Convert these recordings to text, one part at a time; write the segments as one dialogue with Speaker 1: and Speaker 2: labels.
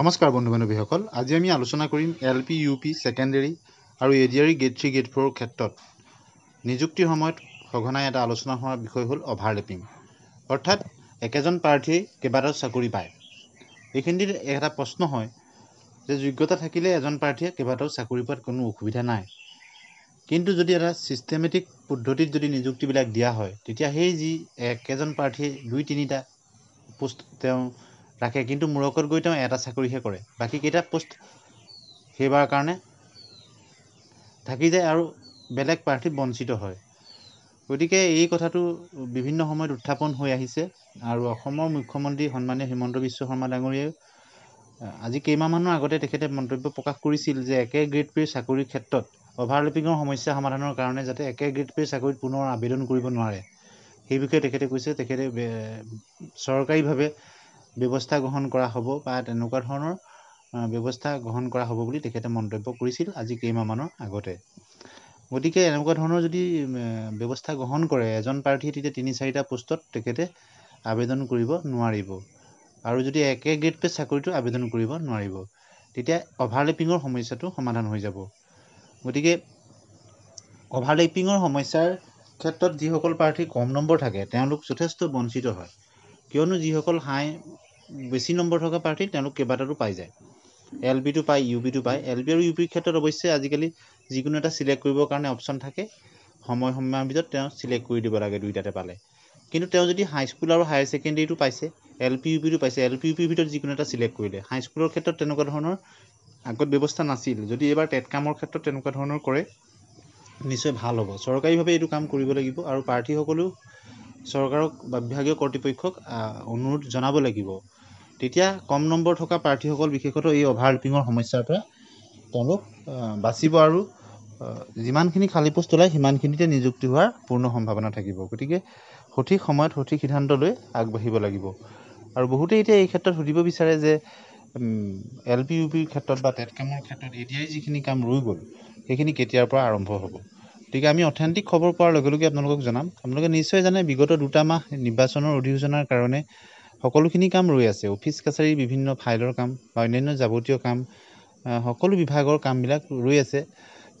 Speaker 1: নমস্কাৰ বন্ধু বান্ধৱীসকল আজি আমি আলোচনা কৰিম L P U P secondary আৰু A D R grade three grade ফ'ৰৰ ক্ষেত্ৰত নিযুক্তিৰ সময়ত সঘনাই এটা আলোচনা হোৱাৰ বিষয় হ'ল অভাৰলেপিং অৰ্থাৎ একেজন প্ৰাৰ্থীয়ে কেইবাটাও চাকৰি পায় এইখিনিত এটা প্ৰশ্ন হয় যে যোগ্যতা থাকিলে এজন প্ৰাৰ্থীয়ে কেইবাটাও চাকৰি পোৱাত কোনো অসুবিধা নাই কিন্তু যদি এটা ছিষ্টেমেটিক পদ্ধতিত যদি নিযুক্তিবিলাক দিয়া হয় তেতিয়া সেই যি একেজন প্ৰাৰ্থীয়ে দুই তিনিটা পোষ্ট তেওঁ ৰাখে কিন্তু মূৰকত গৈ তেওঁ এটা চাকৰিহে কৰে বাকীকেইটা পোষ্ট সেইবাৰ কাৰণে থাকি যায় আৰু বেলেগ প্ৰাৰ্থী বঞ্চিত হয় গতিকে এই কথাটো বিভিন্ন সময়ত উত্থাপন হৈ আহিছে আৰু অসমৰ মুখ্যমন্ত্ৰী সন্মানীয় হিমন্ত বিশ্ব শৰ্মা ডাঙৰীয়াই আজি কেইমাহমানৰ আগতে তেখেতে মন্তব্য প্ৰকাশ কৰিছিল যে একে গ্ৰেড পে' চাকৰিৰ ক্ষেত্ৰত অভাৰলিপিঙৰ সমস্যা সমাধানৰ কাৰণে যাতে একে গ্ৰেড পে' চাকৰিত পুনৰ আবেদন কৰিব নোৱাৰে সেই বিষয়ে তেখেতে কৈছে তেখেতে চৰকাৰীভাৱে ব্যৱস্থা গ্ৰহণ কৰা হ'ব বা তেনেকুৱা ধৰণৰ ব্যৱস্থা গ্ৰহণ কৰা হ'ব বুলি তেখেতে মন্তব্য কৰিছিল আজি কেইমাহমানৰ আগতে গতিকে এনেকুৱা ধৰণৰ যদি ব্যৱস্থা গ্ৰহণ কৰে এজন প্ৰাৰ্থীয়ে তেতিয়া তিনি চাৰিটা পোষ্টত তেখেতে আবেদন কৰিব নোৱাৰিব আৰু যদি একে গ্ৰেড পে চাকৰিটো আবেদন কৰিব নোৱাৰিব তেতিয়া অভাৰলেপিঙৰ সমস্যাটো সমাধান হৈ যাব গতিকে অভাৰলেপিঙৰ সমস্যাৰ ক্ষেত্ৰত যিসকল প্ৰাৰ্থী কম নম্বৰ থাকে তেওঁলোক যথেষ্ট বঞ্চিত হয় কিয়নো যিসকল হাই বেছি নম্বৰ থকা প্ৰাৰ্থী তেওঁলোক কেইবাটাতো পাই যায় এল টো পায় ইউ টো পায় এল বি আৰু ইউ পিৰ ক্ষেত্ৰত অৱশ্যে আজিকালি যিকোনো এটা চিলেক্ট কৰিবৰ কাৰণে অপশ্যন থাকে সময় সময়ৰ ভিতৰত তেওঁ চিলেক্ট কৰি দিব লাগে দুয়োটাতে পালে কিন্তু তেওঁ যদি হাইস্কুল আৰু হায়াৰ ছেকেণ্ডেৰীটো পাইছে এল পি ইউ পিটো পাইছে এল পি ইউ পিৰ ভিতৰত যিকোনো এটা চিলেক্ট কৰিলে হাইস্কুলৰ ক্ষেত্ৰত তেনেকুৱা ধৰণৰ আগত ব্যৱস্থা নাছিল যদি এইবাৰ টেট কামৰ ক্ষেত্ৰত তেনেকুৱা ধৰণৰ কৰে নিশ্চয় ভাল হ'ব চৰকাৰীভাৱে এইটো কাম কৰিব লাগিব আৰু প্ৰাৰ্থীসকলেও চৰকাৰক বা বিভাগীয় কৰ্তৃপক্ষক অনুৰোধ জনাব লাগিব তেতিয়া কম নম্বৰ থকা প্ৰাৰ্থীসকল বিশেষতঃ এই অভাৰলিপিঙৰ সমস্যাৰ পৰা তেওঁলোক বাচিব আৰু যিমানখিনি খালী পোষ্ট ওলায় সিমানখিনিতে নিযুক্তি হোৱাৰ পূৰ্ণ সম্ভাৱনা থাকিব গতিকে সঠিক সময়ত সঠিক সিদ্ধান্ত লৈ আগবাঢ়িব লাগিব আৰু বহুতেই এতিয়া এই ক্ষেত্ৰত সুধিব বিচাৰে যে এল পি ইউ পিৰ ক্ষেত্ৰত বা টেট কামৰ ক্ষেত্ৰত এতিয়াই যিখিনি কাম ৰৈ গ'ল সেইখিনি কেতিয়াৰ পৰা আৰম্ভ হ'ব গতিকে আমি অথেণ্টিক খবৰ পোৱাৰ লগে লগে আপোনালোকক জনাম আপোনালোকে নিশ্চয় জানে বিগত দুটা মাহ নিৰ্বাচনৰ অধিসূচনাৰ কাৰণে সকলোখিনি কাম ৰৈ আছে অফিচ কাছাৰী বিভিন্ন ফাইলৰ কাম বা অন্যান্য যাৱতীয় কাম সকলো বিভাগৰ কামবিলাক ৰৈ আছে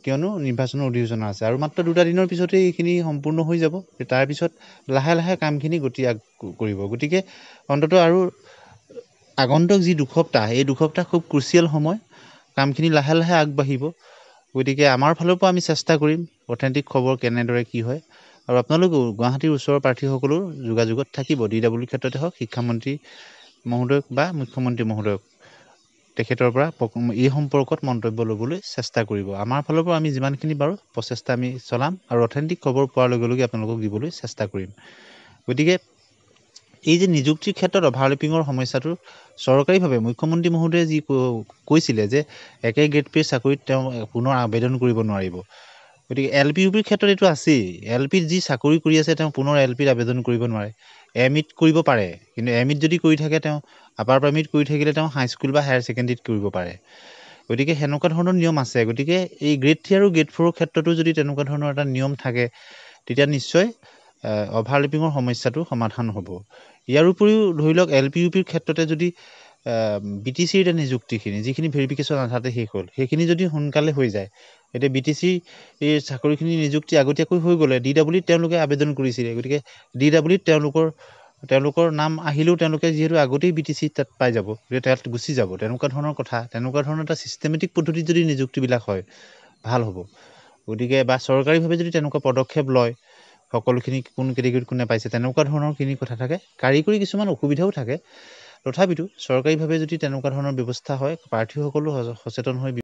Speaker 1: কিয়নো নিৰ্বাচনৰ অধিসূচনা আছে আৰু মাত্ৰ দুটা দিনৰ পিছতে এইখিনি সম্পূৰ্ণ হৈ যাব তাৰপিছত লাহে লাহে কামখিনি গতি আগ কৰিব গতিকে অন্ততঃ আৰু আগন্তুক যি দুসপ্তাহ এই দুসপ্তাহ খুব ক্ৰুচিয়েল সময় কামখিনি লাহে লাহে আগবাঢ়িব গতিকে আমাৰ ফালৰ পৰা আমি চেষ্টা কৰিম অথেণ্টিক খবৰ কেনেদৰে কি হয় আৰু আপোনালোকেও গুৱাহাটীৰ ওচৰৰ প্ৰাৰ্থীসকলো যোগাযোগত থাকিব ডি ডাব্লিউ ক্ষেত্ৰতে হওক শিক্ষামন্ত্ৰী মহোদয়ক বা মুখ্যমন্ত্ৰী মহোদয়ক তেখেতৰ পৰা এই সম্পৰ্কত মন্তব্য ল'বলৈ চেষ্টা কৰিব আমাৰ ফালৰ পৰা আমি যিমানখিনি পাৰোঁ প্ৰচেষ্টা আমি চলাম আৰু অথেণ্টিক খবৰ পোৱাৰ লগে লগে আপোনালোকক দিবলৈ চেষ্টা কৰিম গতিকে এই যে নিযুক্তিৰ ক্ষেত্ৰত অভাৰলিপিঙৰ সমস্যাটো চৰকাৰীভাৱে মুখ্যমন্ত্ৰী মহোদয়ে যি কৈছিলে যে একে গ্ৰেড পে' চাকৰিত তেওঁ পুনৰ আবেদন কৰিব নোৱাৰিব গতিকে এল পি ইউ পিৰ ক্ষেত্ৰত এইটো আছেই এল পিত যি চাকৰি কৰি আছে তেওঁ পুনৰ এল পিত আবেদন কৰিব নোৱাৰে এম ইত কৰিব পাৰে কিন্তু এম ইত যদি কৰি থাকে তেওঁ আপাৰ প্ৰাইমেৰীত কৰি থাকিলে তেওঁ হাইস্কুল বা হায়াৰ ছেকেণ্ডেৰীত কৰিব পাৰে গতিকে সেনেকুৱা ধৰণৰ নিয়ম আছে গতিকে এই গ্ৰেড থ্ৰী আৰু গ্ৰেড ফ'ৰৰ ক্ষেত্ৰতো যদি তেনেকুৱা ধৰণৰ এটা নিয়ম থাকে তেতিয়া নিশ্চয় অভাৰলিপিঙৰ সমস্যাটো সমাধান হ'ব ইয়াৰ উপৰিও ধৰি লওক এল পি ইউ পিৰ ক্ষেত্ৰতে যদি বি টি চিৰ এতিয়া নিযুক্তিখিনি যিখিনি ভেৰিফিকেশ্যন আধাতে শেষ হ'ল সেইখিনি যদি সোনকালে হৈ যায় এতিয়া বি টি চি এই চাকৰিখিনি নিযুক্তি আগতীয়াকৈ হৈ গ'লে ডি ডাব্লিউত তেওঁলোকে আবেদন কৰিছিলে গতিকে ডি ডাব্লিউত তেওঁলোকৰ তেওঁলোকৰ নাম আহিলেও তেওঁলোকে যিহেতু আগতেই বি টি চি তাত পাই যাব গতিকে তাত গুচি যাব তেনেকুৱা ধৰণৰ কথা তেনেকুৱা ধৰণৰ এটা ছিষ্টেমেটিক পদ্ধতিত যদি নিযুক্তিবিলাক হয় ভাল হ'ব গতিকে বা চৰকাৰীভাৱে যদি তেনেকুৱা পদক্ষেপ লয় সকলোখিনি কোন কেটেগৰীত কোনে পাইছে তেনেকুৱা ধৰণৰখিনি কথা থাকে কাৰিকৰী কিছুমান অসুবিধাও থাকে তথাপিতো চৰকাৰীভাৱে যদি তেনেকুৱা ধৰণৰ ব্যৱস্থা হয় প্ৰাৰ্থীসকলো সচেতন হৈ